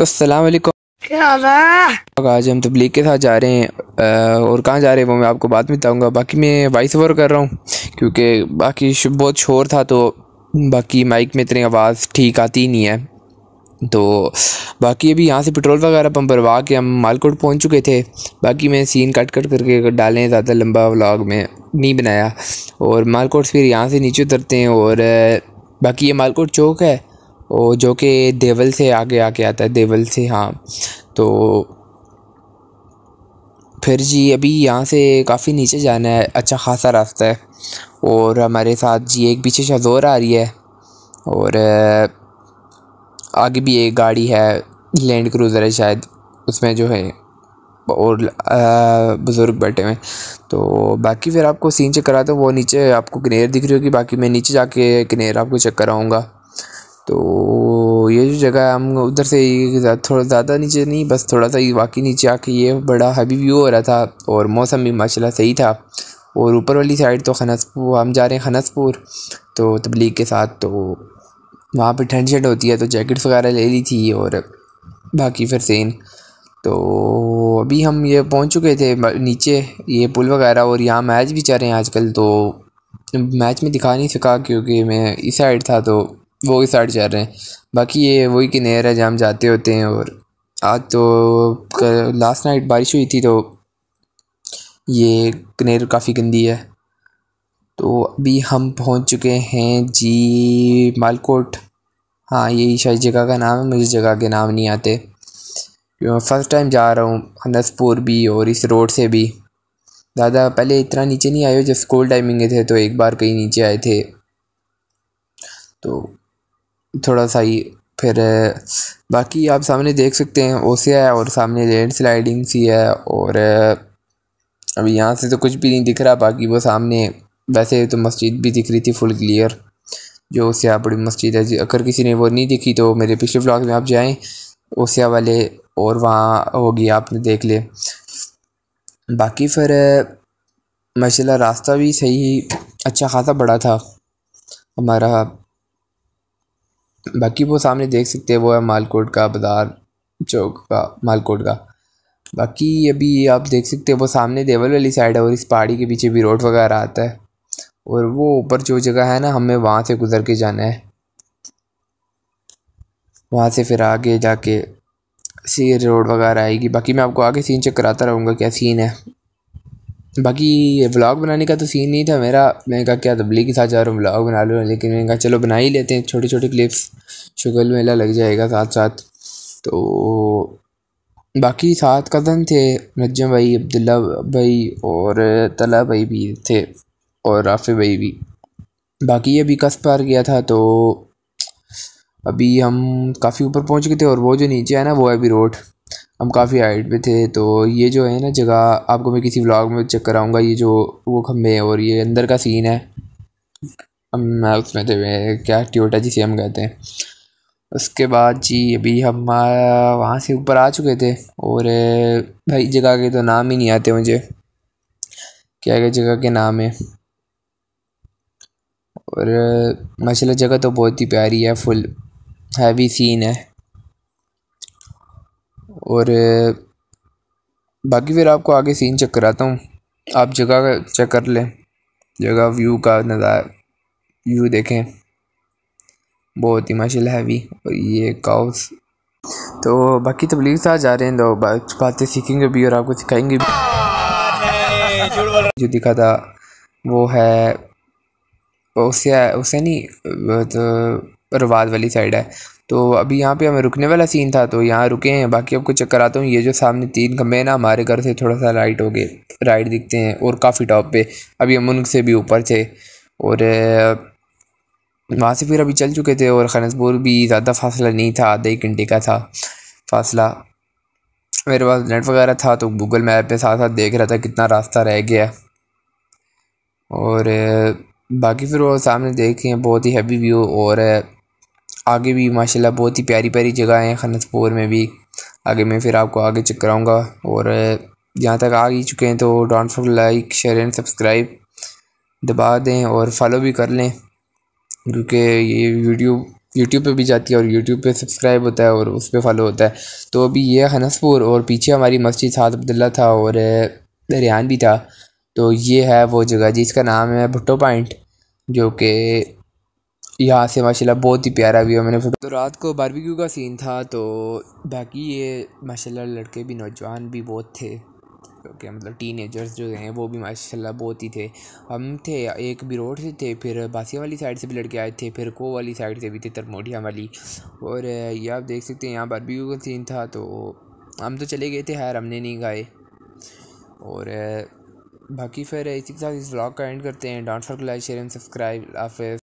तो असलम आज हम तबलीग के साथ जा रहे हैं और कहाँ जा रहे हैं वो मैं आपको बाद में बताऊँगा बाकी मैं वॉइस ओवर कर रहा हूँ क्योंकि बाकी बहुत शोर था तो बाकी माइक में इतनी आवाज़ ठीक आती ही नहीं है तो बाकी अभी यहाँ से पेट्रोल वगैरह पम्प भरवा के हम मालकोट पहुँच चुके थे बाकी मैं सीन कट कट करके डालें ज़्यादा लंबा व्लॉग में नहीं बनाया और मालकोट फिर यहाँ से नीचे उतरते हैं और बाकी ये मालकोट चौक है और जो कि देवल से आगे आके आता है देवल से हाँ तो फिर जी अभी यहाँ से काफ़ी नीचे जाना है अच्छा खासा रास्ता है और हमारे साथ जी एक पीछे शजोर आ रही है और आगे भी एक गाड़ी है लैंड क्रूज़र है शायद उसमें जो है और बुज़ुर्ग बैठे हुए तो बाकी फिर आपको सीन चेक कराते हूँ वो नीचे आपको कनेर दिख रही होगी बाकी मैं नीचे जाके कनेर आपको चेक कराऊँगा तो ये जो जगह है हम उधर से थोड़ा ज़्यादा नीचे नहीं बस थोड़ा सा बाकी नीचे आके ये बड़ा हैवी व्यू हो रहा था और मौसम भी माशाल्लाह सही था और ऊपर वाली साइड तो खनसपुर हम जा रहे हैं खनसपुर तो तबलीग के साथ तो वहाँ पर ठंड शंड होती है तो जैकेट्स वगैरह ले ली थी और बाकी फिर सेन तो अभी हम ये पहुंच चुके थे नीचे ये पुल वगैरह और यहाँ मैच भी चल रहे हैं आजकल तो मैच में दिखा नहीं सका क्योंकि मैं इस साइड था तो वो ही साइड जा रहे हैं बाकी ये वही कि नहर है जहाँ हम जाते होते हैं और आज तो लास्ट नाइट बारिश हुई थी तो ये नहर काफ़ी गंदी है तो अभी हम पहुंच चुके हैं जी मालकोट हाँ यही शायद जगह का नाम है मुझे जगह के नाम नहीं आते फ़र्स्ट टाइम जा रहा हूँ अनसपुर भी और इस रोड से भी दादा पहले इतना नीचे नहीं आए हो जब स्कूल टाइमिंग थे तो एक बार कहीं नीचे आए थे तो थोड़ा सा ही फिर बाकी आप सामने देख सकते हैं ओसिया है और सामने लैंड स्लाइडिंग सी है और अभी यहाँ से तो कुछ भी नहीं दिख रहा बाकी वो सामने वैसे तो मस्जिद भी दिख रही थी फुल क्लियर जो ओसिया बड़ी मस्जिद है अगर किसी ने वो नहीं दिखी तो मेरे पिछले ब्लॉग में आप जाएँ ओसिया वाले और वहाँ होगी आपने देख ले बाकी फिर माशा रास्ता भी सही अच्छा खासा बड़ा था हमारा बाकी वो सामने देख सकते हैं वो है मालकोट का बाजार चौक का मालकोट का बाकी अभी आप देख सकते हैं वो सामने देवल वाली साइड है और इस पहाड़ी के पीछे भी रोड वगैरह आता है और वो ऊपर जो जगह है ना हमें वहाँ से गुज़र के जाना है वहाँ से फिर आगे जाके सी रोड वगैरह आएगी बाकी मैं आपको आगे सीन चेक कराता रहूँगा क्या सीन है बाकी ये व्लॉग बनाने का तो सीन नहीं था मेरा मैंने कहा क्या तबली के साथ जा रहा हूँ व्लॉग बना लूँ लेकिन मैंने कहा चलो बना ही लेते हैं छोटी छोटी क्लिप्स शुगर मेला लग जाएगा साथ साथ तो बाकी सात कज़न थे नजम भाई अब्दुल्ला भाई और तला भाई भी थे और राफी भाई भी बाकी अभी कस पार गया था तो अभी हम काफ़ी ऊपर पहुंच गए थे और वो जो नीचे है ना वो है अभी रोड हम काफ़ी हाइट पे थे तो ये जो है ना जगह आपको मैं किसी व्लॉग में चेक कराऊंगा ये जो वो खम्भे हैं और ये अंदर का सीन है हम मैं उसमें थे क्या ट्योटा जिसे हम कहते हैं उसके बाद जी अभी हम वहाँ से ऊपर आ चुके थे और भाई जगह के तो नाम ही नहीं आते मुझे क्या क्या जगह के नाम है और माशाल्लाह जगह तो बहुत ही प्यारी है फुल हैवी सीन है और बाकी फिर आपको आगे सीन चेक कराता हूँ आप जगह चेक कर लें जगह व्यू का नज़ारा व्यू देखें बहुत ही माशाल्लाह हैवी और ये काउस तो बाकी तबलीग साथ जा रहे हैं तो बातें सीखेंगे भी और आपको सिखाएंगे भी जो दिखा था वो है उससे उससे नहीं तो रवाद वाली साइड है तो अभी यहाँ पे हमें रुकने वाला सीन था तो यहाँ रुके हैं बाकी आपको चेक कराता हूँ ये जो सामने तीन खम्भे हैं ना हमारे घर से थोड़ा सा राइट हो गए राइट दिखते हैं और काफ़ी टॉप पे अभी हम उनसे भी ऊपर थे और वहाँ से फिर अभी चल चुके थे और खनसपुर भी ज़्यादा फासला नहीं था आधे एक घंटे का था फासला मेरे पास नेट वगैरह था तो गूगल मैप पर साथ साथ देख रहा था कितना रास्ता रह गया और बाकी फिर वो सामने देखे हैं बहुत ही हैवी व्यू और आगे भी माशाल्लाह बहुत ही प्यारी प्यारी जगह हैं खनतपुर में भी आगे मैं फिर आपको आगे चेक कराऊँगा और जहाँ तक आ ही चुके हैं तो don't for like share and subscribe दबा दें और फॉलो भी कर लें क्योंकि ये वीडियो यूट्यूब पे भी जाती है और यूट्यूब पे सब्सक्राइब होता है और उस पर फॉलो होता है तो अभी ये हनसपुर और पीछे हमारी मस्जिद साद अब्दुल्ला था और दरियान भी था तो ये है वो जगह जिसका नाम है भुट्टो पॉइंट जो कि यहाँ से माशाल्लाह बहुत ही प्यारा व्यू है मैंने फोटो तो रात को बारबेक्यू का सीन था तो बाकी ये माशाल्लाह लड़के भी नौजवान भी बहुत थे क्या मतलब टीनेजर्स जो हैं वो भी माशाल्लाह बहुत ही थे हम थे एक भी रोड से थे फिर बासिया वाली साइड से भी लड़के आए थे फिर को वाली साइड से भी थे तरमोडिया वाली और ये आप देख सकते हैं यहाँ बारबेक्यू का सीन था तो हम तो चले गए थे यार हमने नहीं गाए और बाकी फिर इसी के साथ इस ब्लॉग का एंड करते हैं don't for like share and subscribe आप